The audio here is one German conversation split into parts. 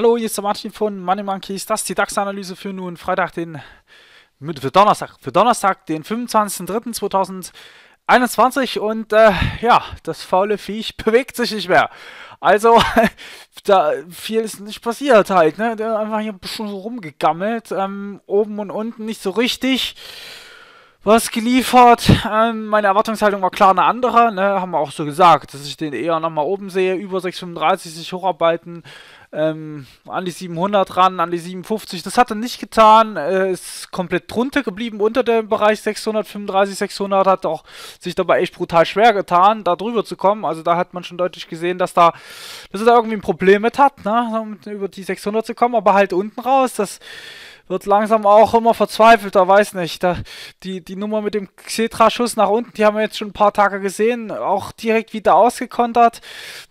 Hallo, hier ist der Martin von Money Monkeys. Das ist die DAX-Analyse für nun Freitag, den für Donnerstag, für Donnerstag, den 25.03.2021 und äh, ja, das faule Viech bewegt sich nicht mehr. Also, da viel ist nicht passiert halt, ne? Der einfach hier schon so rumgegammelt, ähm, oben und unten nicht so richtig was geliefert. Ähm, meine Erwartungshaltung war klar eine andere, ne? haben wir auch so gesagt, dass ich den eher nochmal oben sehe, über 6,35 sich hocharbeiten, ähm, an die 700 ran, an die 750. Das hat er nicht getan, äh, ist komplett drunter geblieben unter dem Bereich 635, 600, hat auch sich dabei echt brutal schwer getan, da drüber zu kommen. Also da hat man schon deutlich gesehen, dass da, dass er da irgendwie ein Problem mit hat, ne? um über die 600 zu kommen, aber halt unten raus, das wird langsam auch immer verzweifelter, weiß nicht. Da, die, die Nummer mit dem Xetra-Schuss nach unten, die haben wir jetzt schon ein paar Tage gesehen, auch direkt wieder ausgekontert.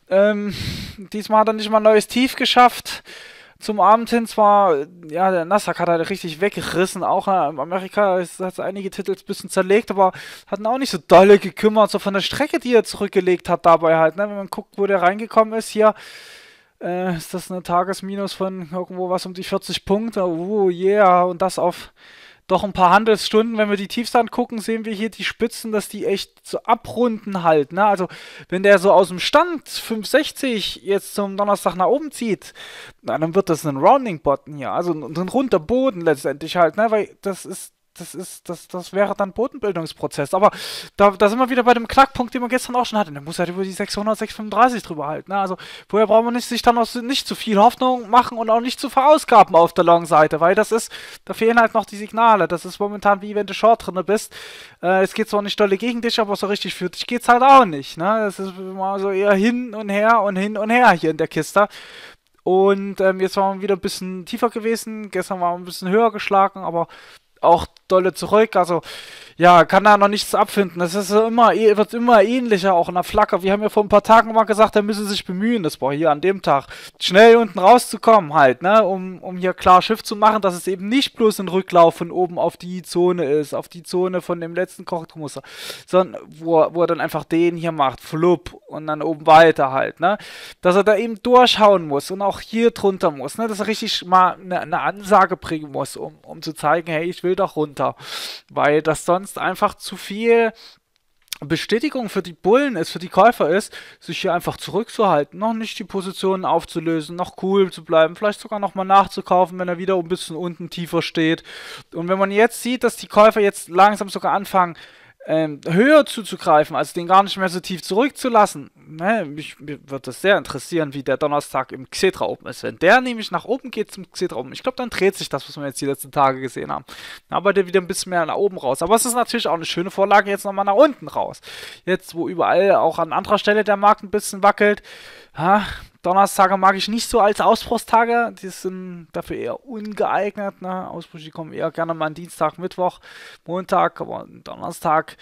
Ähm, diesmal hat er nicht mal ein neues Tief geschafft. Zum Abend hin zwar, ja, der Nassak hat halt richtig weggerissen, auch in Amerika hat es einige Titel ein bisschen zerlegt, aber hatten auch nicht so dolle gekümmert, so von der Strecke, die er zurückgelegt hat dabei halt, ne? wenn man guckt, wo der reingekommen ist hier äh, ist das eine Tagesminus von irgendwo was um die 40 Punkte. Oh yeah, und das auf doch ein paar Handelsstunden. Wenn wir die Tiefs angucken, sehen wir hier die Spitzen, dass die echt so abrunden halt. Ne? Also wenn der so aus dem Stand 560 jetzt zum Donnerstag nach oben zieht, na, dann wird das ein Rounding-Button hier. Also ein, ein runder Boden letztendlich halt. Ne? Weil das ist das ist, das, das wäre dann Bodenbildungsprozess. Aber da, da sind wir wieder bei dem Knackpunkt, den wir gestern auch schon hatten. Da muss halt über die 600, 635 drüber halten. Ne? Also vorher braucht man nicht, sich dann auch nicht zu viel Hoffnung machen und auch nicht zu verausgaben auf der Long-Seite, weil das ist, da fehlen halt noch die Signale. Das ist momentan wie wenn du Short drin bist. Äh, es geht zwar nicht dolle gegen dich, aber so richtig für dich geht's halt auch nicht. Ne? Das ist immer so eher hin und her und hin und her hier in der Kiste. Und ähm, jetzt waren wir wieder ein bisschen tiefer gewesen. Gestern waren wir ein bisschen höher geschlagen, aber auch dolle zurück. Also ja, kann da noch nichts abfinden. Das ist immer, eh, wird immer ähnlicher, auch in der Flacke. Wir haben ja vor ein paar Tagen mal gesagt, da müssen sie sich bemühen, das war hier an dem Tag, schnell unten rauszukommen halt, ne, um, um hier klar Schiff zu machen, dass es eben nicht bloß ein Rücklauf von oben auf die Zone ist, auf die Zone von dem letzten Kochtmuster, sondern wo, wo er dann einfach den hier macht, flupp, und dann oben weiter halt, ne, dass er da eben durchhauen muss und auch hier drunter muss, ne, dass er richtig mal eine ne Ansage bringen muss, um, um zu zeigen, hey, ich will doch runter, weil das sonst sonst einfach zu viel Bestätigung für die Bullen ist, für die Käufer ist, sich hier einfach zurückzuhalten, noch nicht die Positionen aufzulösen, noch cool zu bleiben, vielleicht sogar nochmal nachzukaufen, wenn er wieder ein bisschen unten tiefer steht. Und wenn man jetzt sieht, dass die Käufer jetzt langsam sogar anfangen, ähm, höher zuzugreifen, also den gar nicht mehr so tief zurückzulassen. Ne, mich, mich würde das sehr interessieren, wie der Donnerstag im Xetra oben ist. Wenn der nämlich nach oben geht zum Xetra oben, ich glaube, dann dreht sich das, was wir jetzt die letzten Tage gesehen haben. Dann arbeitet er wieder ein bisschen mehr nach oben raus. Aber es ist natürlich auch eine schöne Vorlage jetzt nochmal nach unten raus. Jetzt, wo überall auch an anderer Stelle der Markt ein bisschen wackelt, ha, Donnerstage mag ich nicht so als Ausbruchstage. Die sind dafür eher ungeeignet. Ne? Ausbrüche kommen eher gerne mal an Dienstag, Mittwoch, Montag, aber Donnerstag.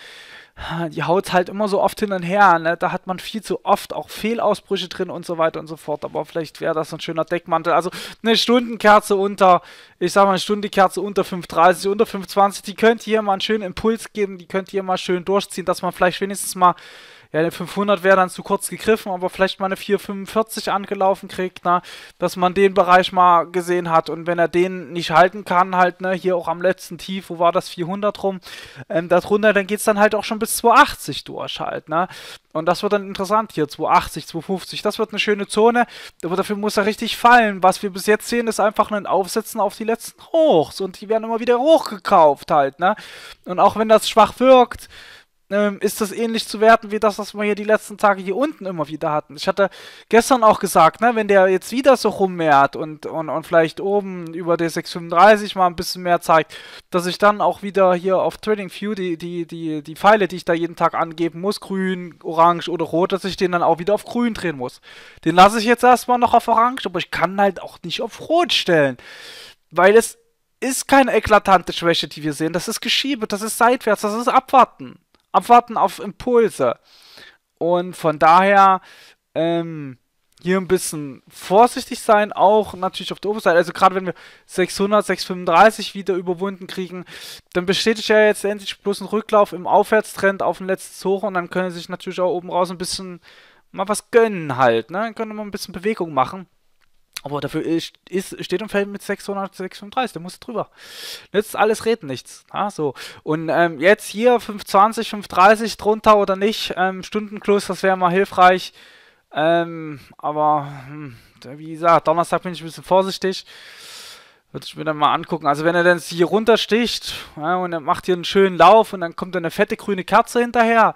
Die haut halt immer so oft hin und her. Ne? Da hat man viel zu oft auch Fehlausbrüche drin und so weiter und so fort. Aber vielleicht wäre das ein schöner Deckmantel. Also eine Stundenkerze unter, ich sag mal, eine Stundenkerze unter 5,30, unter 5,20. Die könnte hier mal einen schönen Impuls geben. Die könnte hier mal schön durchziehen, dass man vielleicht wenigstens mal ja, der 500 wäre dann zu kurz gegriffen, aber vielleicht mal eine 445 angelaufen kriegt, ne, dass man den Bereich mal gesehen hat und wenn er den nicht halten kann, halt, ne, hier auch am letzten Tief, wo war das 400 rum, ähm, darunter, dann geht es dann halt auch schon bis 280 durch halt, ne, und das wird dann interessant hier, 280, 250, das wird eine schöne Zone, aber dafür muss er richtig fallen, was wir bis jetzt sehen, ist einfach ein Aufsetzen auf die letzten Hochs und die werden immer wieder hochgekauft halt, ne, und auch wenn das schwach wirkt, ähm, ist das ähnlich zu werten wie das, was wir hier die letzten Tage hier unten immer wieder hatten. Ich hatte gestern auch gesagt, ne, wenn der jetzt wieder so rummehrt und, und, und vielleicht oben über der 635 mal ein bisschen mehr zeigt, dass ich dann auch wieder hier auf Trading View die, die, die, die Pfeile, die ich da jeden Tag angeben muss, grün, orange oder rot, dass ich den dann auch wieder auf grün drehen muss. Den lasse ich jetzt erstmal noch auf orange, aber ich kann halt auch nicht auf rot stellen. Weil es ist keine eklatante Schwäche, die wir sehen. Das ist Geschiebe, das ist seitwärts, das ist Abwarten abwarten auf Impulse. Und von daher ähm, hier ein bisschen vorsichtig sein, auch natürlich auf der Oberseite. Also gerade wenn wir 600, 635 wieder überwunden kriegen, dann besteht ja jetzt endlich bloß ein Rücklauf im Aufwärtstrend auf den letzten Hoch und dann können sie sich natürlich auch oben raus ein bisschen mal was gönnen halt. Ne? Dann können wir mal ein bisschen Bewegung machen. Aber dafür ist, ist, steht und fällt mit 636, der muss drüber. Nützt alles, reden nichts. Ja, so. Und ähm, jetzt hier 520, 530 drunter oder nicht, ähm, Stundenklos, das wäre mal hilfreich. Ähm, aber hm, wie gesagt, Donnerstag bin ich ein bisschen vorsichtig. Würde ich mir dann mal angucken. Also wenn er dann hier runtersticht ja, und er macht hier einen schönen Lauf und dann kommt dann eine fette grüne Kerze hinterher.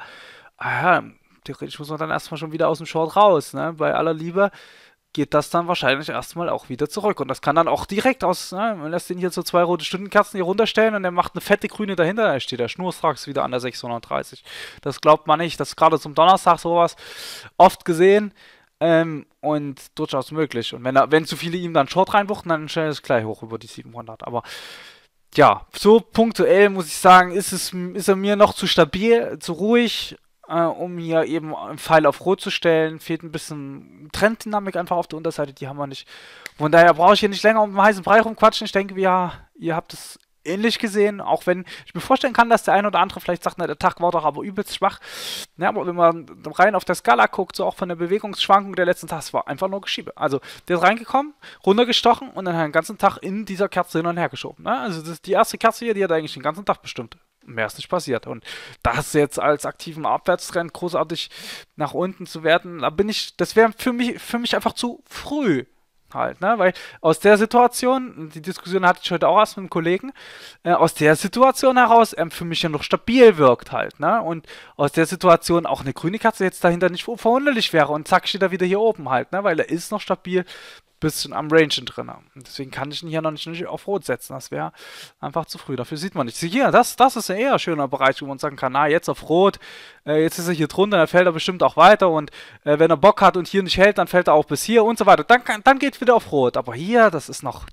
Ah, ja, theoretisch muss man dann erstmal schon wieder aus dem Short raus, ne? Bei aller Liebe geht das dann wahrscheinlich erstmal auch wieder zurück. Und das kann dann auch direkt aus, ne, man lässt ihn hier so zwei rote Stundenkerzen hier runterstellen und er macht eine fette grüne dahinter, da steht der schnurstracks wieder an der 630. Das glaubt man nicht, das ist gerade zum Donnerstag sowas oft gesehen ähm, und durchaus möglich. Und wenn, er, wenn zu viele ihm dann Short reinbuchten, dann stellt es gleich hoch über die 700. Aber ja, so punktuell muss ich sagen, ist, es, ist er mir noch zu stabil, zu ruhig äh, um hier eben einen Pfeil auf Rot zu stellen. Fehlt ein bisschen Trenddynamik einfach auf der Unterseite, die haben wir nicht. Von daher brauche ich hier nicht länger um den heißen Brei rumquatschen. Ich denke, ja, ihr habt es ähnlich gesehen, auch wenn ich mir vorstellen kann, dass der eine oder andere vielleicht sagt, na, der Tag war doch aber übelst schwach. Ja, aber wenn man rein auf der Skala guckt, so auch von der Bewegungsschwankung der letzten Tag, war einfach nur Geschiebe. Also, der ist reingekommen, runtergestochen und dann hat den ganzen Tag in dieser Kerze hin und her geschoben. Ne? Also, das ist die erste Kerze hier, die hat eigentlich den ganzen Tag bestimmt mehr ist nicht passiert. Und das jetzt als aktiven Abwärtstrend großartig nach unten zu werden, da bin ich, das wäre für mich, für mich einfach zu früh halt, ne? Weil aus der Situation, die Diskussion hatte ich heute auch erst mit einem Kollegen, äh, aus der Situation heraus ähm, für mich ja noch stabil wirkt halt, ne? Und aus der Situation auch eine grüne Katze jetzt dahinter nicht verwunderlich wäre und zack steht er wieder hier oben halt, ne? Weil er ist noch stabil bisschen am Rangen drin. Deswegen kann ich ihn hier noch nicht, nicht auf Rot setzen. Das wäre einfach zu früh. Dafür sieht man nichts. Hier, das, das ist ja eher ein schöner Bereich, wo man sagen kann, na, jetzt auf Rot, äh, jetzt ist er hier drunter, dann fällt er bestimmt auch weiter und äh, wenn er Bock hat und hier nicht hält, dann fällt er auch bis hier und so weiter. Dann, dann geht es wieder auf Rot. Aber hier, das ist noch...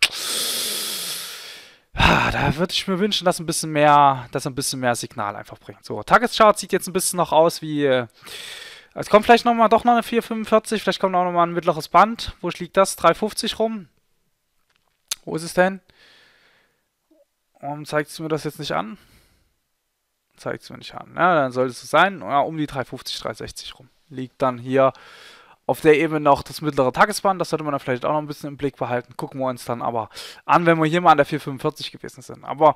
Ah, da würde ich mir wünschen, dass ein bisschen mehr, dass ein bisschen mehr Signal einfach bringt. So, Tageschart sieht jetzt ein bisschen noch aus wie... Äh, es kommt vielleicht nochmal doch noch eine 445, vielleicht kommt auch nochmal ein mittleres Band. Wo liegt das? 350 rum. Wo ist es denn? Warum zeigt es mir das jetzt nicht an? Zeigt es mir nicht an. Ja, dann sollte es sein. Ja, um die 350, 360 rum. Liegt dann hier auf der Ebene noch das mittlere Tagesband, das sollte man dann vielleicht auch noch ein bisschen im Blick behalten. Gucken wir uns dann aber an, wenn wir hier mal an der 445 gewesen sind. Aber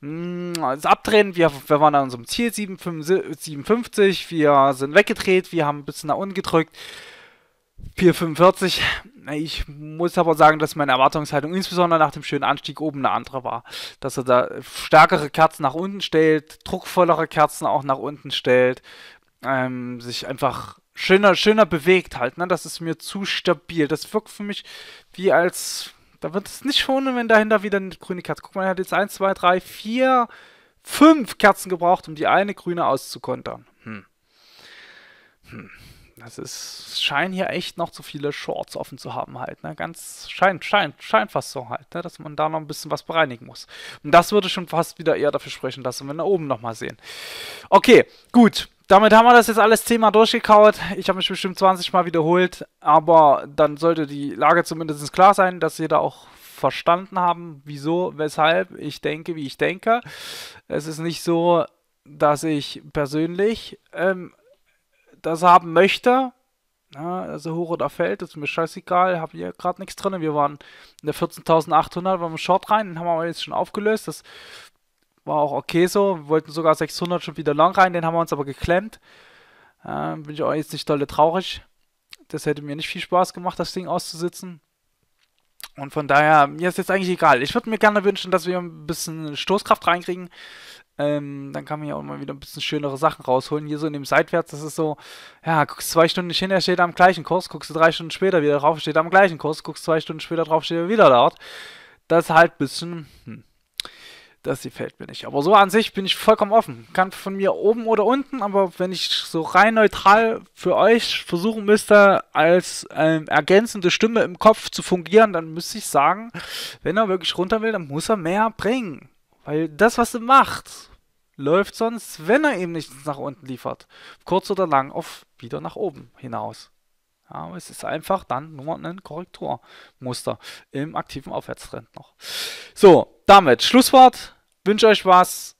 mh, mm, Abdrehen, wir, wir waren an unserem Ziel 757, wir sind weggedreht, wir haben ein bisschen nach unten gedrückt. 445. Ich muss aber sagen, dass meine Erwartungshaltung insbesondere nach dem schönen Anstieg oben eine andere war. Dass er da stärkere Kerzen nach unten stellt, druckvollere Kerzen auch nach unten stellt, ähm, sich einfach schöner, schöner bewegt halt, ne? Das ist mir zu stabil. Das wirkt für mich wie als. Da wird es nicht schonen, wenn dahinter wieder eine grüne Kerze. Guck mal, er hat jetzt 1, 2, 3, 4, 5 Kerzen gebraucht, um die eine grüne auszukontern. Hm. Hm. Das ist, scheinen hier echt noch zu viele Shorts offen zu haben halt, ne? Ganz, scheint, scheint, scheint fast so halt, ne? Dass man da noch ein bisschen was bereinigen muss. Und das würde schon fast wieder eher dafür sprechen, dass wir da oben nochmal sehen. Okay, gut damit haben wir das jetzt alles zehnmal durchgekaut. Ich habe mich bestimmt 20 Mal wiederholt, aber dann sollte die Lage zumindest klar sein, dass ihr da auch verstanden haben, wieso, weshalb ich denke, wie ich denke. Es ist nicht so, dass ich persönlich ähm, das haben möchte. Ja, also hoch oder fällt, ist mir scheißegal, habe hier gerade nichts drin. Wir waren in der 14.800, waren wir Short rein, den haben wir aber jetzt schon aufgelöst. Das war auch okay so. Wir wollten sogar 600 schon wieder lang rein, den haben wir uns aber geklemmt. Äh, bin ich auch jetzt nicht dolle traurig. Das hätte mir nicht viel Spaß gemacht, das Ding auszusitzen. Und von daher, mir ist jetzt eigentlich egal. Ich würde mir gerne wünschen, dass wir ein bisschen Stoßkraft reinkriegen. Ähm, dann kann man ja auch mal wieder ein bisschen schönere Sachen rausholen. Hier so in dem Seitwärts, das ist so, ja, guckst zwei Stunden nicht hin, er steht am gleichen Kurs, guckst du drei Stunden später wieder drauf, steht am gleichen Kurs, guckst zwei Stunden später drauf, steht er wieder dort. Das ist halt ein bisschen, hm das gefällt mir nicht. Aber so an sich bin ich vollkommen offen. Kann von mir oben oder unten, aber wenn ich so rein neutral für euch versuchen müsste, als ähm, ergänzende Stimme im Kopf zu fungieren, dann müsste ich sagen, wenn er wirklich runter will, dann muss er mehr bringen. Weil das, was er macht, läuft sonst, wenn er eben nichts nach unten liefert, kurz oder lang auf wieder nach oben hinaus. aber es ist einfach dann nur ein Korrekturmuster im aktiven Aufwärtstrend noch. So, damit Schlusswort. Wünsche euch was.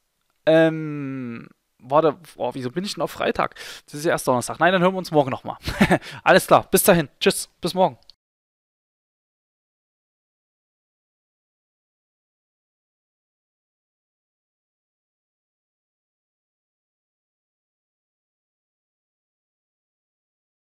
Ähm, warte, oh, wieso bin ich denn auf Freitag? Das ist ja erst Donnerstag. Nein, dann hören wir uns morgen nochmal. Alles klar, bis dahin. Tschüss, bis morgen.